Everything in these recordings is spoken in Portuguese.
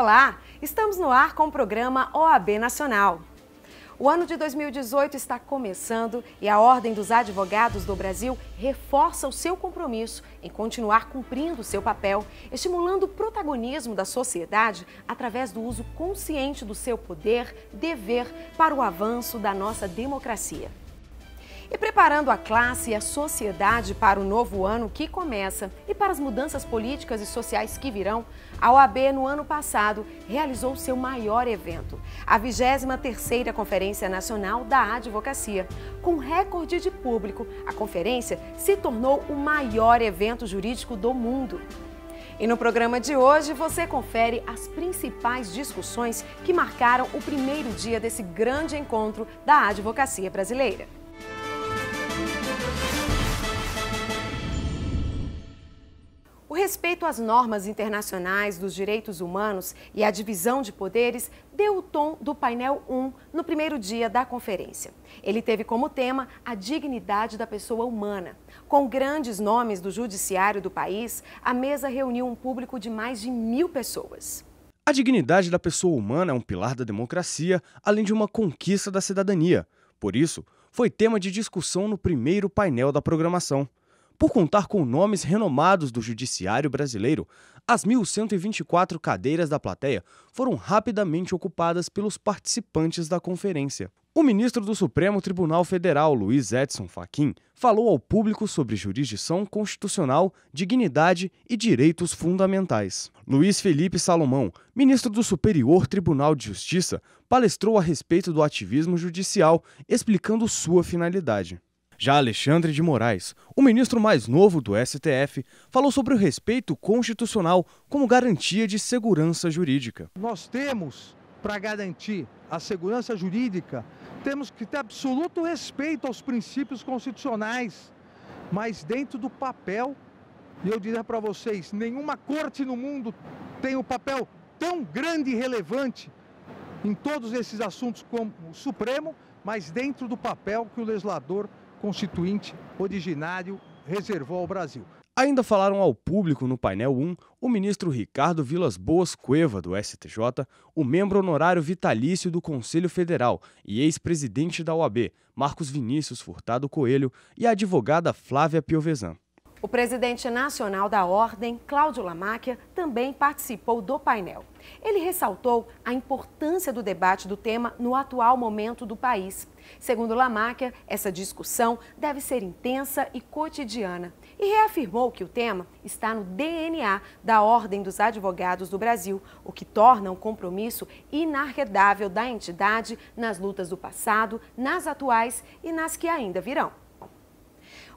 Olá, estamos no ar com o programa OAB Nacional. O ano de 2018 está começando e a Ordem dos Advogados do Brasil reforça o seu compromisso em continuar cumprindo seu papel, estimulando o protagonismo da sociedade através do uso consciente do seu poder, dever para o avanço da nossa democracia. E preparando a classe e a sociedade para o novo ano que começa e para as mudanças políticas e sociais que virão, a OAB, no ano passado, realizou seu maior evento, a 23ª Conferência Nacional da Advocacia. Com recorde de público, a conferência se tornou o maior evento jurídico do mundo. E no programa de hoje você confere as principais discussões que marcaram o primeiro dia desse grande encontro da advocacia brasileira. respeito às normas internacionais dos direitos humanos e à divisão de poderes deu o tom do painel 1 no primeiro dia da conferência. Ele teve como tema a dignidade da pessoa humana. Com grandes nomes do judiciário do país, a mesa reuniu um público de mais de mil pessoas. A dignidade da pessoa humana é um pilar da democracia, além de uma conquista da cidadania. Por isso, foi tema de discussão no primeiro painel da programação. Por contar com nomes renomados do judiciário brasileiro, as 1.124 cadeiras da plateia foram rapidamente ocupadas pelos participantes da conferência. O ministro do Supremo Tribunal Federal, Luiz Edson Fachin, falou ao público sobre jurisdição constitucional, dignidade e direitos fundamentais. Luiz Felipe Salomão, ministro do Superior Tribunal de Justiça, palestrou a respeito do ativismo judicial, explicando sua finalidade. Já Alexandre de Moraes, o ministro mais novo do STF, falou sobre o respeito constitucional como garantia de segurança jurídica. Nós temos, para garantir a segurança jurídica, temos que ter absoluto respeito aos princípios constitucionais, mas dentro do papel, e eu diria para vocês, nenhuma corte no mundo tem um papel tão grande e relevante em todos esses assuntos como o Supremo, mas dentro do papel que o legislador Constituinte originário reservou ao Brasil. Ainda falaram ao público no painel 1 o ministro Ricardo Vilas Boas Cueva, do STJ, o membro honorário vitalício do Conselho Federal e ex-presidente da OAB, Marcos Vinícius Furtado Coelho, e a advogada Flávia Piovesan. O presidente nacional da Ordem, Cláudio Lamáquia, também participou do painel. Ele ressaltou a importância do debate do tema no atual momento do país. Segundo Lamáquia, essa discussão deve ser intensa e cotidiana e reafirmou que o tema está no DNA da Ordem dos Advogados do Brasil, o que torna um compromisso inarredável da entidade nas lutas do passado, nas atuais e nas que ainda virão.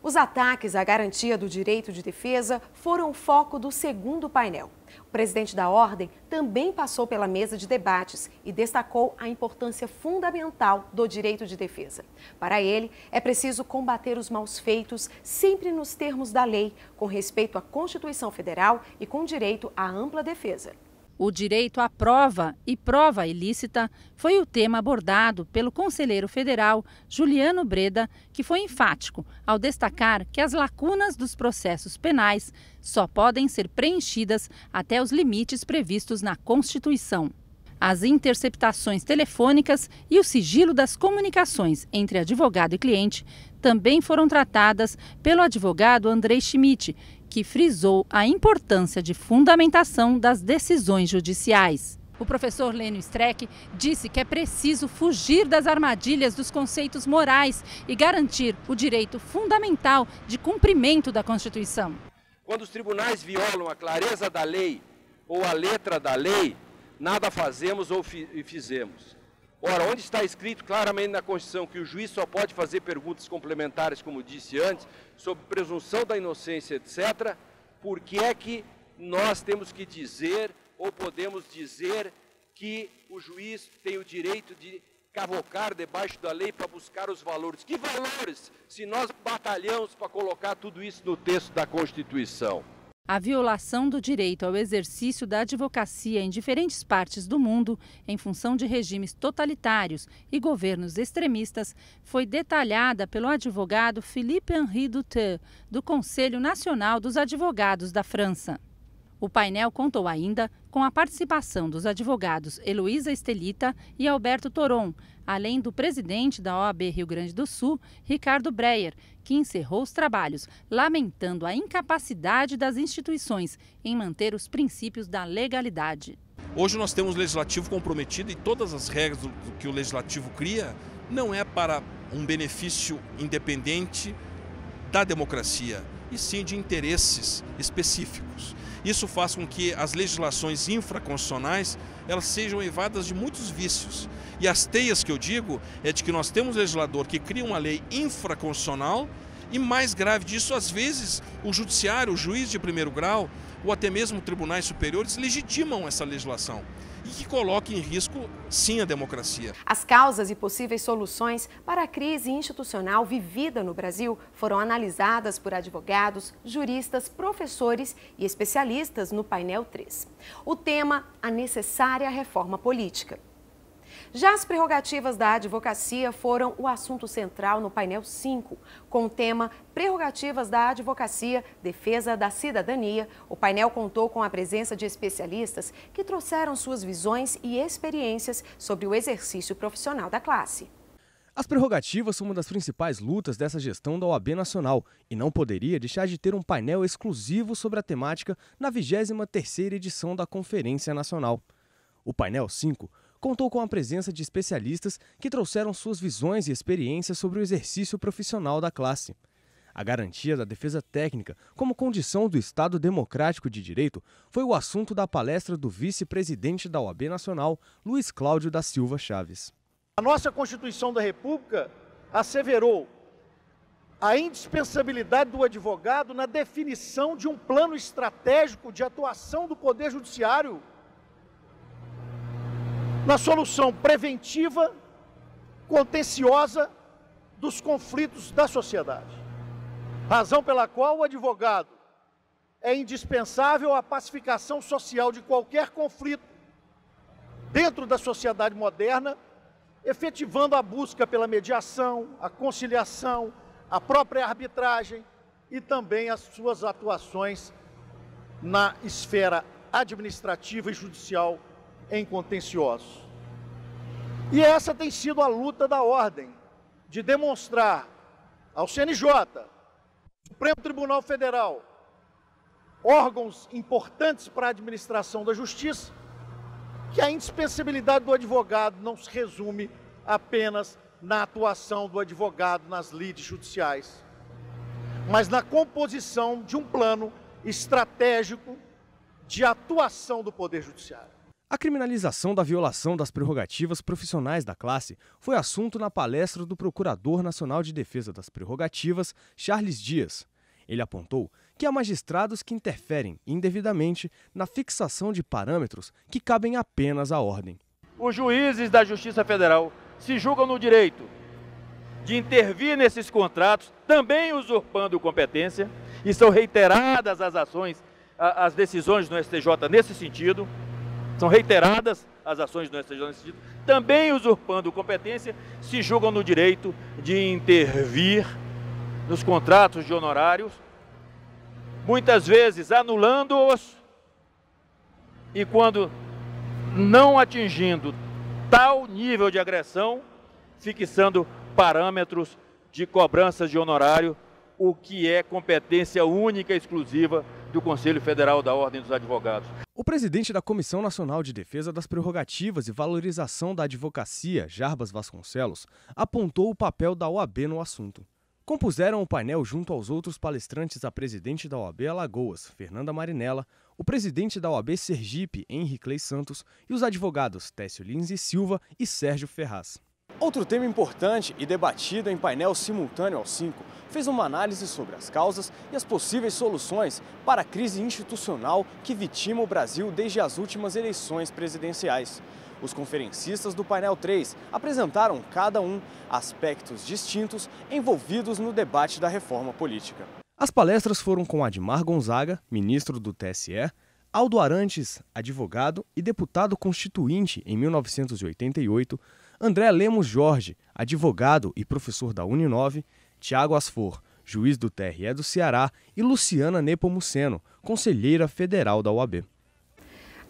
Os ataques à garantia do direito de defesa foram o foco do segundo painel. O presidente da Ordem também passou pela mesa de debates e destacou a importância fundamental do direito de defesa. Para ele, é preciso combater os maus feitos sempre nos termos da lei, com respeito à Constituição Federal e com direito à ampla defesa. O direito à prova e prova ilícita foi o tema abordado pelo conselheiro federal Juliano Breda, que foi enfático ao destacar que as lacunas dos processos penais só podem ser preenchidas até os limites previstos na Constituição. As interceptações telefônicas e o sigilo das comunicações entre advogado e cliente também foram tratadas pelo advogado Andrei Schmidt, que frisou a importância de fundamentação das decisões judiciais. O professor Lênio Streck disse que é preciso fugir das armadilhas dos conceitos morais e garantir o direito fundamental de cumprimento da Constituição. Quando os tribunais violam a clareza da lei ou a letra da lei, nada fazemos ou fizemos. Ora, onde está escrito claramente na Constituição que o juiz só pode fazer perguntas complementares, como disse antes, sobre presunção da inocência, etc., por que é que nós temos que dizer ou podemos dizer que o juiz tem o direito de cavocar debaixo da lei para buscar os valores? Que valores se nós batalhamos para colocar tudo isso no texto da Constituição? a violação do direito ao exercício da advocacia em diferentes partes do mundo, em função de regimes totalitários e governos extremistas, foi detalhada pelo advogado Philippe Henri Duteur, do Conselho Nacional dos Advogados da França. O painel contou ainda com a participação dos advogados Heloísa Estelita e Alberto Toron, além do presidente da OAB Rio Grande do Sul, Ricardo Breyer, que encerrou os trabalhos, lamentando a incapacidade das instituições em manter os princípios da legalidade. Hoje nós temos o legislativo comprometido e todas as regras que o legislativo cria não é para um benefício independente da democracia, e sim de interesses específicos. Isso faz com que as legislações infraconstitucionais elas sejam evadas de muitos vícios. E as teias que eu digo é de que nós temos legislador que cria uma lei infraconstitucional e mais grave disso, às vezes, o judiciário, o juiz de primeiro grau, ou até mesmo tribunais superiores legitimam essa legislação e que coloca em risco, sim, a democracia. As causas e possíveis soluções para a crise institucional vivida no Brasil foram analisadas por advogados, juristas, professores e especialistas no painel 3. O tema, a necessária reforma política. Já as prerrogativas da advocacia foram o assunto central no painel 5, com o tema Prerrogativas da Advocacia, Defesa da Cidadania. O painel contou com a presença de especialistas que trouxeram suas visões e experiências sobre o exercício profissional da classe. As prerrogativas são uma das principais lutas dessa gestão da OAB Nacional e não poderia deixar de ter um painel exclusivo sobre a temática na 23ª edição da Conferência Nacional. O painel 5 contou com a presença de especialistas que trouxeram suas visões e experiências sobre o exercício profissional da classe. A garantia da defesa técnica como condição do Estado Democrático de Direito foi o assunto da palestra do vice-presidente da OAB Nacional, Luiz Cláudio da Silva Chaves. A nossa Constituição da República asseverou a indispensabilidade do advogado na definição de um plano estratégico de atuação do Poder Judiciário na solução preventiva, contenciosa dos conflitos da sociedade. Razão pela qual o advogado é indispensável à pacificação social de qualquer conflito dentro da sociedade moderna, efetivando a busca pela mediação, a conciliação, a própria arbitragem e também as suas atuações na esfera administrativa e judicial em contenciosos. E essa tem sido a luta da ordem, de demonstrar ao CNJ, Supremo Tribunal Federal, órgãos importantes para a administração da justiça, que a indispensabilidade do advogado não se resume apenas na atuação do advogado nas lides judiciais, mas na composição de um plano estratégico de atuação do Poder Judiciário. A criminalização da violação das prerrogativas profissionais da classe foi assunto na palestra do Procurador Nacional de Defesa das Prerrogativas, Charles Dias. Ele apontou que há magistrados que interferem indevidamente na fixação de parâmetros que cabem apenas à ordem. Os juízes da Justiça Federal se julgam no direito de intervir nesses contratos, também usurpando competência, e são reiteradas as ações, as decisões do STJ nesse sentido. São reiteradas as ações do STJ nesse sentido, também usurpando competência, se julgam no direito de intervir nos contratos de honorários, muitas vezes anulando-os e quando não atingindo tal nível de agressão, fixando parâmetros de cobranças de honorário o que é competência única e exclusiva do Conselho Federal da Ordem dos Advogados. O presidente da Comissão Nacional de Defesa das Prerrogativas e Valorização da Advocacia, Jarbas Vasconcelos, apontou o papel da OAB no assunto. Compuseram o painel junto aos outros palestrantes a presidente da OAB Alagoas, Fernanda Marinella, o presidente da OAB Sergipe, Henrique Clay Santos, e os advogados Técio Lins e Silva e Sérgio Ferraz. Outro tema importante e debatido em painel simultâneo ao 5 fez uma análise sobre as causas e as possíveis soluções para a crise institucional que vitima o Brasil desde as últimas eleições presidenciais. Os conferencistas do painel 3 apresentaram cada um aspectos distintos envolvidos no debate da reforma política. As palestras foram com Admar Gonzaga, ministro do TSE, Aldo Arantes, advogado e deputado constituinte em 1988, André Lemos Jorge, advogado e professor da Uninove, Tiago Asfor, juiz do TRE do Ceará, e Luciana Nepomuceno, conselheira federal da UAB.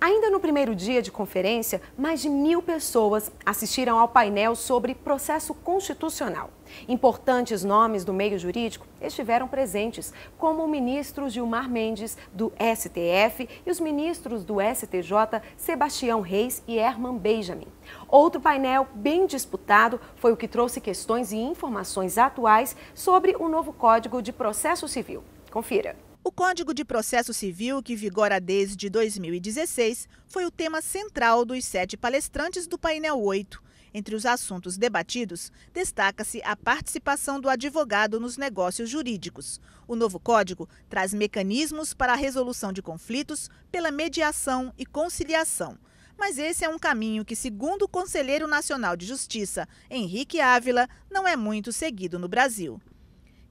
Ainda no primeiro dia de conferência, mais de mil pessoas assistiram ao painel sobre processo constitucional. Importantes nomes do meio jurídico estiveram presentes, como o ministro Gilmar Mendes, do STF, e os ministros do STJ, Sebastião Reis e Herman Benjamin. Outro painel bem disputado foi o que trouxe questões e informações atuais sobre o novo Código de Processo Civil. Confira. O Código de Processo Civil, que vigora desde 2016, foi o tema central dos sete palestrantes do painel 8. Entre os assuntos debatidos, destaca-se a participação do advogado nos negócios jurídicos. O novo código traz mecanismos para a resolução de conflitos pela mediação e conciliação. Mas esse é um caminho que, segundo o Conselheiro Nacional de Justiça, Henrique Ávila, não é muito seguido no Brasil.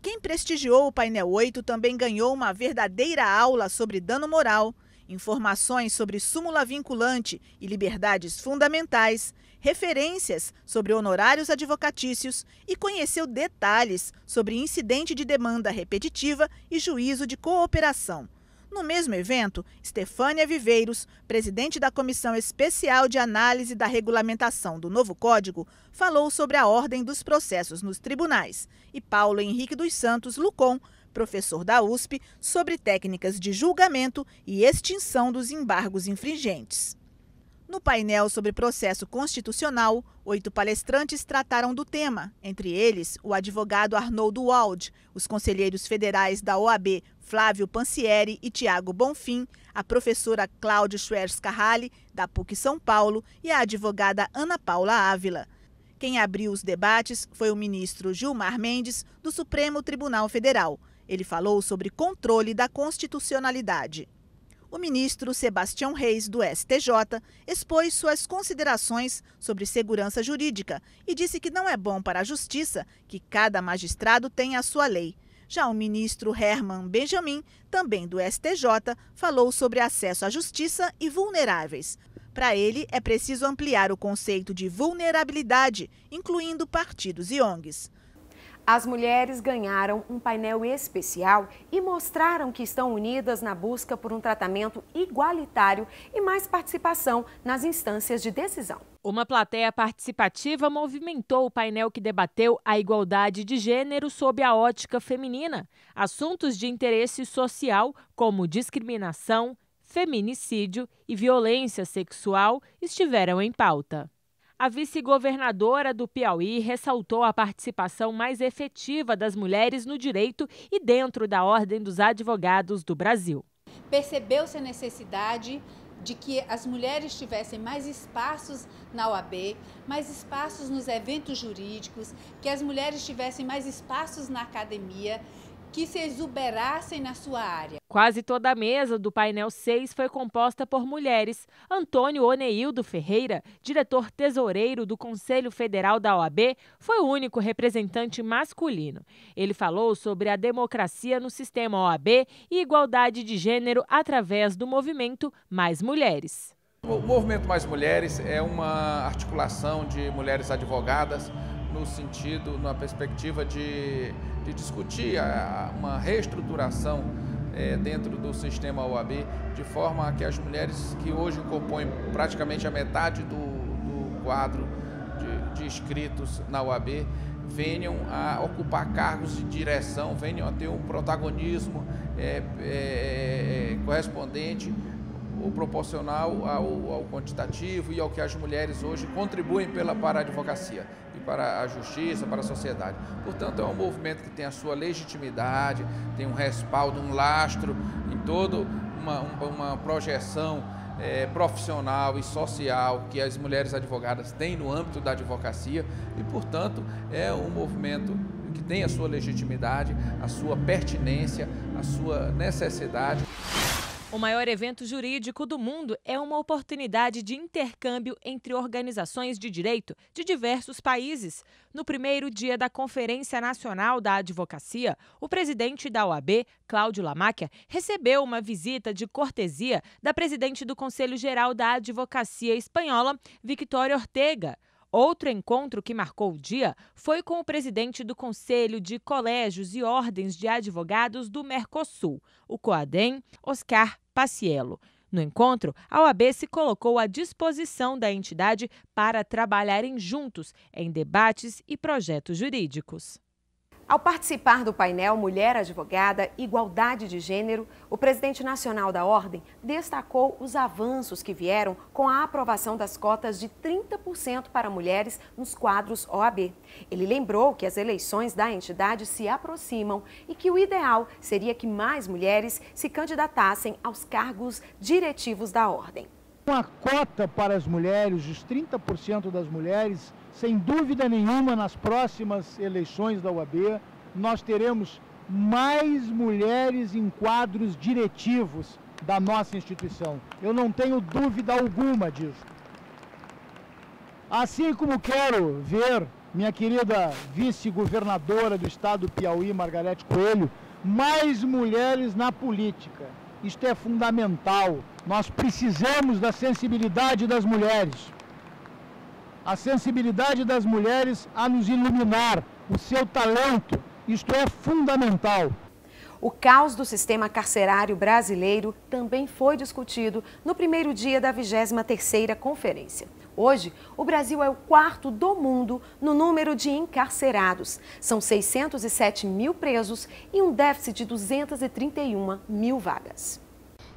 Quem prestigiou o painel 8 também ganhou uma verdadeira aula sobre dano moral, informações sobre súmula vinculante e liberdades fundamentais, referências sobre honorários advocatícios e conheceu detalhes sobre incidente de demanda repetitiva e juízo de cooperação. No mesmo evento, Stefânia Viveiros, presidente da Comissão Especial de Análise da Regulamentação do Novo Código, falou sobre a ordem dos processos nos tribunais. E Paulo Henrique dos Santos Lucon, professor da USP, sobre técnicas de julgamento e extinção dos embargos infringentes. No painel sobre processo constitucional, oito palestrantes trataram do tema, entre eles o advogado Arnoldo Wald, os conselheiros federais da OAB Flávio Pancieri e Tiago Bonfim, a professora Cláudia Schwerz Carrale, da PUC São Paulo, e a advogada Ana Paula Ávila. Quem abriu os debates foi o ministro Gilmar Mendes, do Supremo Tribunal Federal. Ele falou sobre controle da constitucionalidade o ministro Sebastião Reis, do STJ, expôs suas considerações sobre segurança jurídica e disse que não é bom para a justiça que cada magistrado tenha a sua lei. Já o ministro Herman Benjamin, também do STJ, falou sobre acesso à justiça e vulneráveis. Para ele, é preciso ampliar o conceito de vulnerabilidade, incluindo partidos e ONGs. As mulheres ganharam um painel especial e mostraram que estão unidas na busca por um tratamento igualitário e mais participação nas instâncias de decisão. Uma plateia participativa movimentou o painel que debateu a igualdade de gênero sob a ótica feminina, assuntos de interesse social como discriminação, feminicídio e violência sexual estiveram em pauta. A vice-governadora do Piauí ressaltou a participação mais efetiva das mulheres no direito e dentro da Ordem dos Advogados do Brasil. Percebeu-se a necessidade de que as mulheres tivessem mais espaços na OAB, mais espaços nos eventos jurídicos, que as mulheres tivessem mais espaços na academia, que se exuberassem na sua área. Quase toda a mesa do painel 6 foi composta por mulheres. Antônio Oneildo Ferreira, diretor tesoureiro do Conselho Federal da OAB, foi o único representante masculino. Ele falou sobre a democracia no sistema OAB e igualdade de gênero através do movimento Mais Mulheres. O movimento Mais Mulheres é uma articulação de mulheres advogadas no sentido, na perspectiva de de discutir a, uma reestruturação é, dentro do sistema OAB, de forma que as mulheres que hoje compõem praticamente a metade do, do quadro de, de inscritos na OAB venham a ocupar cargos de direção, venham a ter um protagonismo é, é, correspondente o proporcional ao, ao, quantitativo e ao que as mulheres hoje contribuem pela, para a advocacia e para a justiça, para a sociedade. Portanto, é um movimento que tem a sua legitimidade, tem um respaldo, um lastro em toda uma, uma projeção é, profissional e social que as mulheres advogadas têm no âmbito da advocacia e, portanto, é um movimento que tem a sua legitimidade, a sua pertinência, a sua necessidade. O maior evento jurídico do mundo é uma oportunidade de intercâmbio entre organizações de direito de diversos países. No primeiro dia da Conferência Nacional da Advocacia, o presidente da OAB, Cláudio Lamacchia, recebeu uma visita de cortesia da presidente do Conselho Geral da Advocacia Espanhola, Victoria Ortega. Outro encontro que marcou o dia foi com o presidente do Conselho de Colégios e Ordens de Advogados do Mercosul, o COADEM, Oscar Paciello. No encontro, a OAB se colocou à disposição da entidade para trabalharem juntos em debates e projetos jurídicos. Ao participar do painel Mulher Advogada, Igualdade de Gênero, o presidente nacional da Ordem destacou os avanços que vieram com a aprovação das cotas de 30% para mulheres nos quadros OAB. Ele lembrou que as eleições da entidade se aproximam e que o ideal seria que mais mulheres se candidatassem aos cargos diretivos da Ordem. Uma cota para as mulheres, os 30% das mulheres, sem dúvida nenhuma, nas próximas eleições da UAB, nós teremos mais mulheres em quadros diretivos da nossa instituição. Eu não tenho dúvida alguma disso. Assim como quero ver minha querida vice-governadora do estado do Piauí, Margarete Coelho, mais mulheres na política. Isto é fundamental. Nós precisamos da sensibilidade das mulheres a sensibilidade das mulheres a nos iluminar, o seu talento, isto é fundamental. O caos do sistema carcerário brasileiro também foi discutido no primeiro dia da 23ª conferência. Hoje, o Brasil é o quarto do mundo no número de encarcerados. São 607 mil presos e um déficit de 231 mil vagas.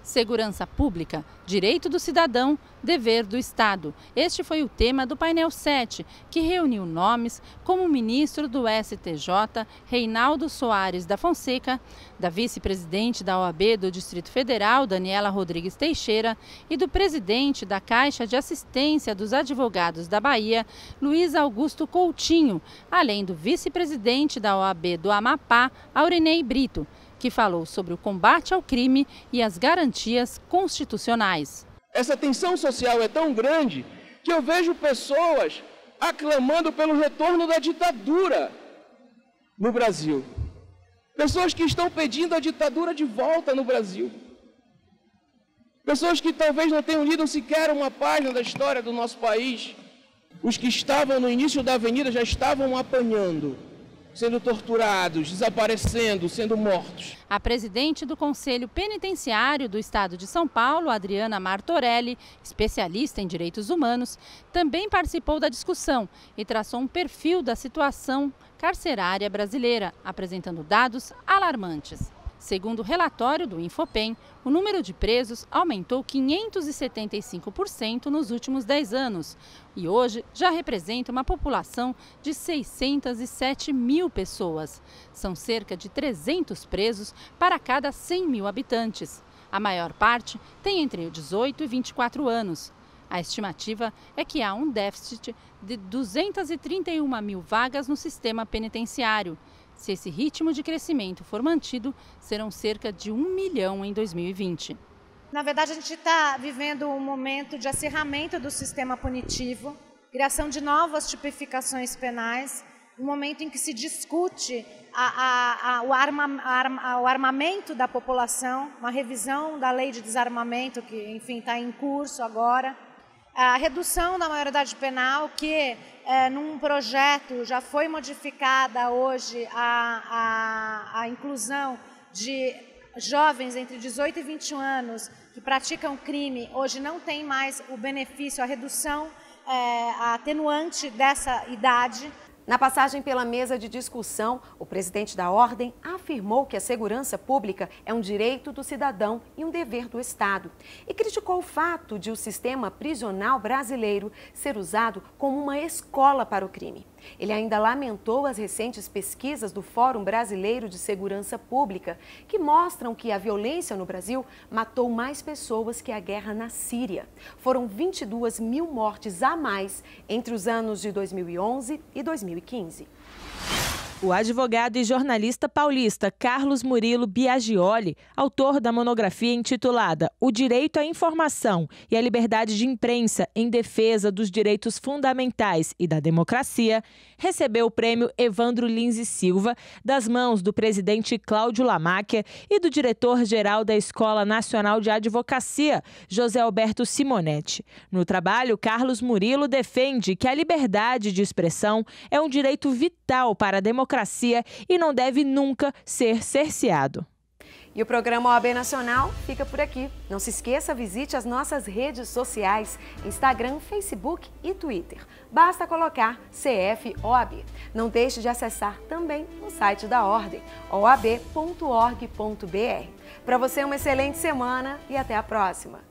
Segurança Pública, Direito do Cidadão, Dever do Estado. Este foi o tema do painel 7, que reuniu nomes como o ministro do STJ, Reinaldo Soares da Fonseca, da vice-presidente da OAB do Distrito Federal, Daniela Rodrigues Teixeira, e do presidente da Caixa de Assistência dos Advogados da Bahia, Luiz Augusto Coutinho, além do vice-presidente da OAB do Amapá, Aurinei Brito que falou sobre o combate ao crime e as garantias constitucionais. Essa tensão social é tão grande que eu vejo pessoas aclamando pelo retorno da ditadura no Brasil. Pessoas que estão pedindo a ditadura de volta no Brasil. Pessoas que talvez não tenham lido sequer uma página da história do nosso país. Os que estavam no início da avenida já estavam apanhando sendo torturados, desaparecendo, sendo mortos. A presidente do Conselho Penitenciário do Estado de São Paulo, Adriana Martorelli, especialista em direitos humanos, também participou da discussão e traçou um perfil da situação carcerária brasileira, apresentando dados alarmantes. Segundo o relatório do Infopen, o número de presos aumentou 575% nos últimos 10 anos e hoje já representa uma população de 607 mil pessoas. São cerca de 300 presos para cada 100 mil habitantes. A maior parte tem entre 18 e 24 anos. A estimativa é que há um déficit de 231 mil vagas no sistema penitenciário. Se esse ritmo de crescimento for mantido, serão cerca de um milhão em 2020. Na verdade, a gente está vivendo um momento de acerramento do sistema punitivo, criação de novas tipificações penais, um momento em que se discute a, a, a, o, arma, o, armamento da população, uma revisão da lei de desarmamento que, enfim, está em curso agora a redução da maioridade penal, que é, num projeto já foi modificada hoje a, a, a inclusão de jovens entre 18 e 21 anos que praticam crime, hoje não tem mais o benefício, a redução, é, a atenuante dessa idade. Na passagem pela mesa de discussão, o presidente da Ordem afirmou que a segurança pública é um direito do cidadão e um dever do Estado. E criticou o fato de o sistema prisional brasileiro ser usado como uma escola para o crime. Ele ainda lamentou as recentes pesquisas do Fórum Brasileiro de Segurança Pública, que mostram que a violência no Brasil matou mais pessoas que a guerra na Síria. Foram 22 mil mortes a mais entre os anos de 2011 e 2015. O advogado e jornalista paulista Carlos Murilo Biagioli, autor da monografia intitulada O Direito à Informação e à Liberdade de Imprensa em Defesa dos Direitos Fundamentais e da Democracia, recebeu o prêmio Evandro Lins e Silva das mãos do presidente Cláudio Lamáquia e do diretor-geral da Escola Nacional de Advocacia, José Alberto Simonetti. No trabalho, Carlos Murilo defende que a liberdade de expressão é um direito vital para a democracia democracia e não deve nunca ser cerceado. E o programa OAB Nacional fica por aqui. Não se esqueça, visite as nossas redes sociais, Instagram, Facebook e Twitter. Basta colocar CFOAB. Não deixe de acessar também o site da Ordem, oab.org.br. Para você, uma excelente semana e até a próxima!